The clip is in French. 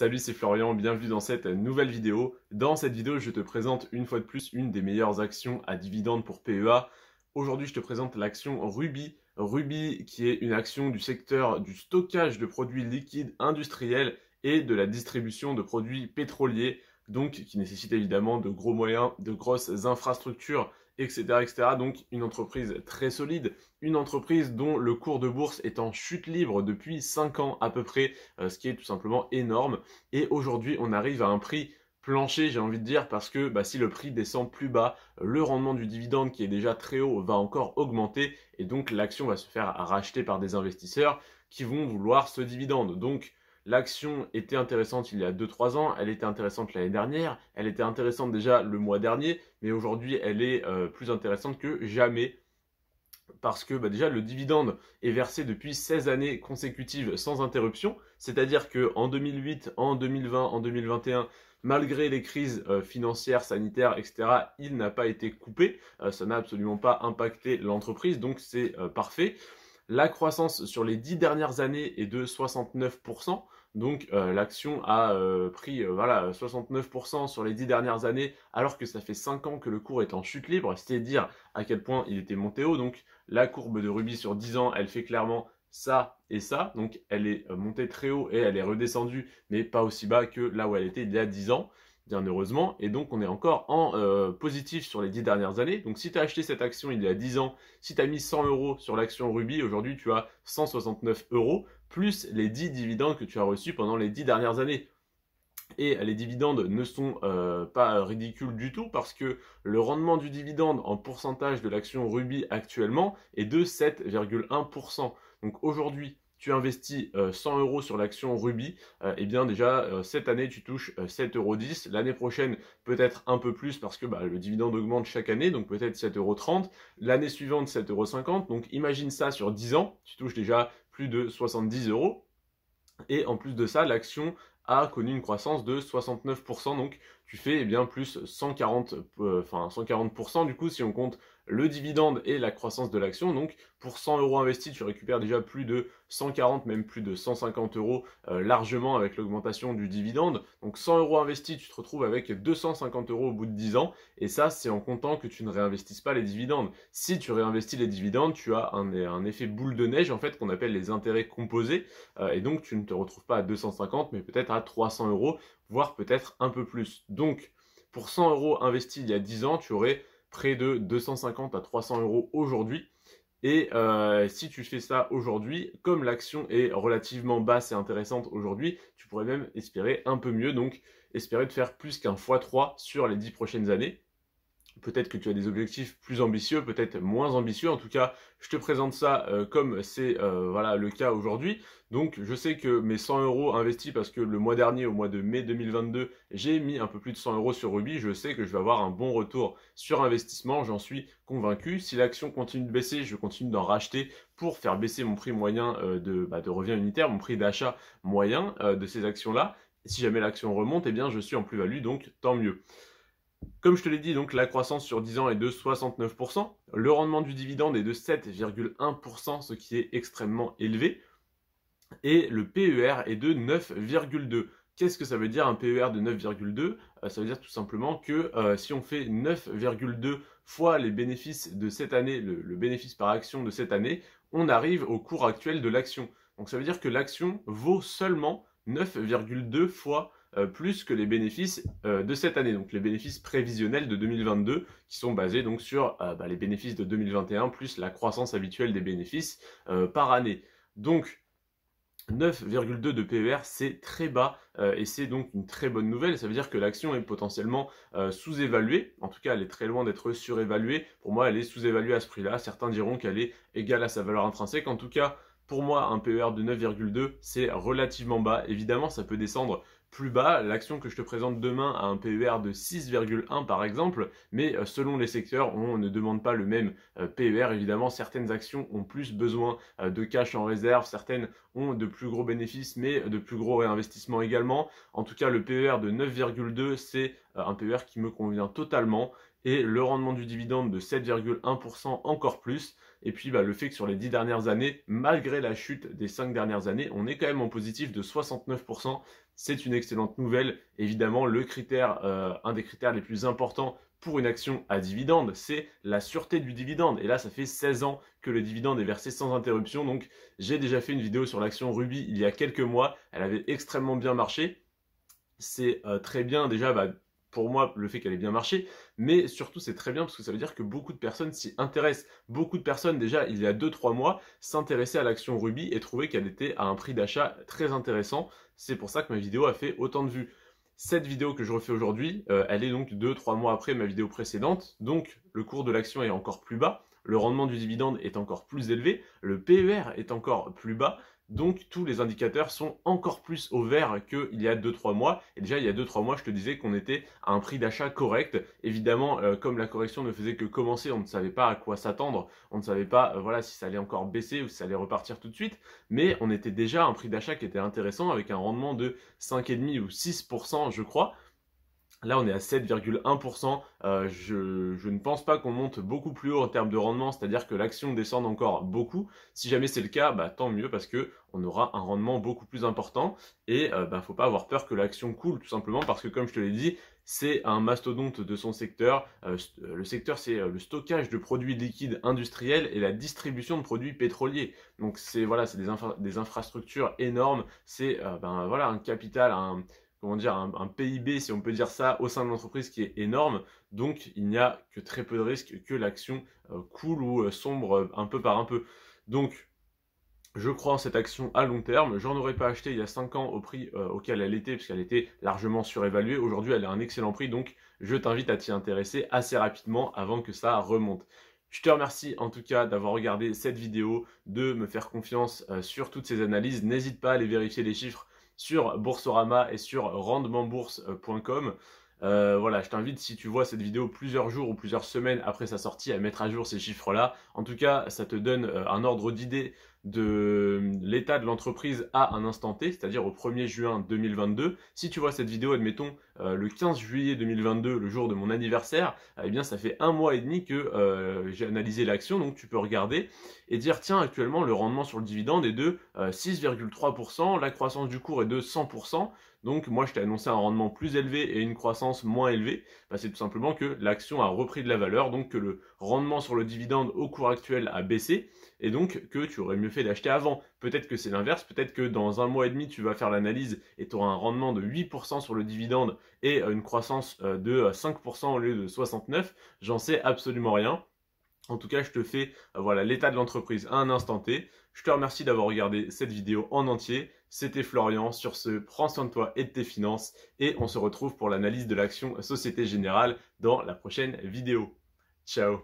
Salut, c'est Florian, bienvenue dans cette nouvelle vidéo. Dans cette vidéo, je te présente une fois de plus une des meilleures actions à dividendes pour PEA. Aujourd'hui, je te présente l'action Ruby. Ruby qui est une action du secteur du stockage de produits liquides industriels et de la distribution de produits pétroliers, donc qui nécessite évidemment de gros moyens, de grosses infrastructures etc., Donc une entreprise très solide, une entreprise dont le cours de bourse est en chute libre depuis 5 ans à peu près, euh, ce qui est tout simplement énorme. Et aujourd'hui, on arrive à un prix plancher, j'ai envie de dire, parce que bah, si le prix descend plus bas, le rendement du dividende qui est déjà très haut va encore augmenter et donc l'action va se faire racheter par des investisseurs qui vont vouloir ce dividende. Donc L'action était intéressante il y a 2-3 ans, elle était intéressante l'année dernière, elle était intéressante déjà le mois dernier, mais aujourd'hui elle est euh, plus intéressante que jamais. Parce que bah, déjà le dividende est versé depuis 16 années consécutives sans interruption, c'est-à-dire qu'en 2008, en 2020, en 2021, malgré les crises euh, financières, sanitaires, etc., il n'a pas été coupé, euh, ça n'a absolument pas impacté l'entreprise, donc c'est parfait. La croissance sur les 10 dernières années est de 69%. Donc euh, l'action a euh, pris 69% euh, sur les 10 dernières années, alors que ça fait 5 ans que le cours est en chute libre, à dire à quel point il était monté haut. Donc la courbe de Ruby sur 10 ans, elle fait clairement ça et ça. Donc elle est montée très haut et elle est redescendue, mais pas aussi bas que là où elle était il y a 10 ans, bien heureusement. Et donc on est encore en positif sur les 10 dernières années. Donc si tu as acheté cette action il y a 10 ans, si tu as mis 100 euros sur l'action Ruby, aujourd'hui tu as 169 euros plus les 10 dividendes que tu as reçus pendant les 10 dernières années. Et les dividendes ne sont euh, pas ridicules du tout parce que le rendement du dividende en pourcentage de l'action Ruby actuellement est de 7,1%. Donc aujourd'hui, tu investis 100 euh, euros sur l'action Ruby, euh, et bien déjà cette année tu touches 7,10 euros. L'année prochaine peut-être un peu plus parce que bah, le dividende augmente chaque année, donc peut-être 7,30 euros. L'année suivante 7,50 euros. Donc imagine ça sur 10 ans, tu touches déjà plus de 70 euros. Et en plus de ça, l'action a connu une croissance de 69%. Donc tu fais eh bien plus 140, euh, enfin 140% du coup si on compte le dividende et la croissance de l'action. Donc pour 100 euros investis, tu récupères déjà plus de 140, même plus de 150 euros euh, largement avec l'augmentation du dividende. Donc 100 euros investis, tu te retrouves avec 250 euros au bout de 10 ans. Et ça, c'est en comptant que tu ne réinvestisses pas les dividendes. Si tu réinvestis les dividendes, tu as un, effet boule de neige en fait qu'on appelle les intérêts composés. Euh, et donc tu ne te retrouves pas à 250, mais peut-être à 300 euros, voire peut-être un peu plus. Donc pour 100 euros investis il y a 10 ans, tu aurais près de 250 à 300 euros aujourd'hui. Et euh, si tu fais ça aujourd'hui, comme l'action est relativement basse et intéressante aujourd'hui, tu pourrais même espérer un peu mieux, donc espérer de faire plus qu'un x3 sur les 10 prochaines années. Peut-être que tu as des objectifs plus ambitieux, peut-être moins ambitieux. En tout cas, je te présente ça euh, comme c'est euh, voilà, le cas aujourd'hui. Donc, je sais que mes 100 euros investis, parce que le mois dernier, au mois de mai 2022, j'ai mis un peu plus de 100 euros sur Ruby. Je sais que je vais avoir un bon retour sur investissement. J'en suis convaincu. Si l'action continue de baisser, je continue d'en racheter pour faire baisser mon prix moyen euh, bah, de, revient unitaire, mon prix d'achat moyen de ces actions-là. Si jamais l'action remonte, eh bien, je suis en plus-value, donc tant mieux. Comme je te l'ai dit, donc la croissance sur 10 ans est de 69%, le rendement du dividende est de 7,1%, ce qui est extrêmement élevé, et le PER est de 9,2%. Qu'est-ce que ça veut dire un PER de 9,2 euh, Ça veut dire tout simplement que euh, si on fait 9,2 fois les bénéfices de cette année, le, bénéfice par action de cette année, on arrive au cours actuel de l'action. Donc ça veut dire que l'action vaut seulement 9,2 fois euh, plus que les bénéfices euh, de cette année, donc les bénéfices prévisionnels de 2022, qui sont basés donc sur euh, bah, les bénéfices de 2021 plus la croissance habituelle des bénéfices par année. Donc 9,2 de PER, c'est très bas et c'est donc une très bonne nouvelle. Ça veut dire que l'action est potentiellement sous-évaluée. En tout cas, elle est très loin d'être surévaluée. Pour moi, elle est sous-évaluée à ce prix-là. Certains diront qu'elle est égale à sa valeur intrinsèque. En tout cas, pour moi, un PER de 9,2, c'est relativement bas. Évidemment, ça peut descendre plus bas, l'action que je te présente demain a un PER de 6,1 par exemple, mais euh, selon les secteurs, on ne demande pas le même euh, PER. Évidemment, certaines actions ont plus besoin euh, de cash en réserve, certaines ont de plus gros bénéfices, mais de plus gros réinvestissements également. En tout cas, le PER de 9,2, c'est un PER qui me convient totalement et le rendement du dividende de 7,1% encore plus. Et puis bah, le fait que sur les 10 dernières années, malgré la chute des 5 dernières années, on est quand même en positif de 69% c'est une excellente nouvelle. Évidemment, le critère, euh, un des critères les plus importants pour une action à dividende, c'est la sûreté du dividende. Et là, ça fait 16 ans que le dividende est versé sans interruption. Donc, j'ai déjà fait une vidéo sur l'action Ruby il y a quelques mois. Elle avait extrêmement bien marché. C'est euh, très bien déjà bah, pour moi, le fait qu'elle ait bien marché, mais surtout c'est très bien parce que ça veut dire que beaucoup de personnes s'y intéressent. Beaucoup de personnes déjà il y a 2-3 mois s'intéressaient à l'action Ruby et trouvaient qu'elle était à un prix d'achat très intéressant. C'est pour ça que ma vidéo a fait autant de vues. Cette vidéo que je refais aujourd'hui, euh, elle est donc 2-3 mois après ma vidéo précédente, donc le cours de l'action est encore plus bas, le rendement du dividende est encore plus élevé, le PER est encore plus bas, donc tous les indicateurs sont encore plus au vert qu'il y a 2-3 mois. Et déjà il y a 2-3 mois je te disais qu'on était à un prix d'achat correct. Évidemment euh, comme la correction ne faisait que commencer, on ne savait pas à quoi s'attendre, on ne savait pas euh, voilà si ça allait encore baisser ou si ça allait repartir tout de suite, mais on était déjà à un prix d'achat qui était intéressant avec un rendement de 5,5 ou 6% je crois. Là, on est à 7,1%. Euh, je, je, ne pense pas qu'on monte beaucoup plus haut en termes de rendement, c'est-à-dire que l'action descende encore beaucoup. Si jamais c'est le cas, bah, tant mieux parce que on aura un rendement beaucoup plus important. Et il euh, ne bah, faut pas avoir peur que l'action coule, tout simplement, parce que comme je te l'ai dit, c'est un mastodonte de son secteur. Euh, le secteur, c'est le stockage de produits liquides industriels et la distribution de produits pétroliers. Donc c'est voilà, c'est des, des infrastructures énormes. C'est ben, voilà un capital, un comment dire, un, PIB, si on peut dire ça, au sein de l'entreprise qui est énorme. Donc, il n'y a que très peu de risques que l'action euh, coule ou euh, sombre euh, un peu par un peu. Donc, je crois en cette action à long terme. J'en aurais pas acheté il y a 5 ans au prix auquel elle était, puisqu'elle était largement surévaluée. Aujourd'hui, elle a un excellent prix, donc je t'invite à t'y intéresser assez rapidement avant que ça remonte. Je te remercie en tout cas d'avoir regardé cette vidéo, de me faire confiance sur toutes ces analyses. N'hésite pas à aller vérifier les chiffres sur Boursorama et sur rendementbourse.com. Euh, voilà, je t'invite, si tu vois cette vidéo plusieurs jours ou plusieurs semaines après sa sortie, à mettre à jour ces chiffres-là. En tout cas, ça te donne euh, un ordre d'idée de l'état de l'entreprise à un instant T, c'est-à-dire au 1er juin 2022. Si tu vois cette vidéo, admettons, euh, le 15 juillet 2022, le jour de mon anniversaire, eh bien ça fait un mois et demi que euh, j'ai analysé l'action, donc tu peux regarder et dire, tiens, actuellement, le rendement sur le dividende est de 6,3%, euh, la croissance du cours est de 100%, donc moi je t'ai annoncé un rendement plus élevé et une croissance moins élevée, bah, c'est tout simplement que l'action a repris de la valeur, donc que le rendement sur le dividende au cours actuel a baissé, et donc que tu aurais mieux fait d'acheter avant. Peut-être que c'est l'inverse, peut-être que dans un mois et demi, tu vas faire l'analyse et tu auras un rendement de 8% sur le dividende et euh, une croissance euh, de 5% euh, au lieu de 69. J'en sais absolument rien. En tout cas, je te fais voilà l'état de l'entreprise à un instant T. Je te remercie d'avoir regardé cette vidéo en entier. C'était Florian. Sur ce, prends soin de toi et de tes finances. Et on se retrouve pour l'analyse de l'action Société Générale dans la prochaine vidéo. Ciao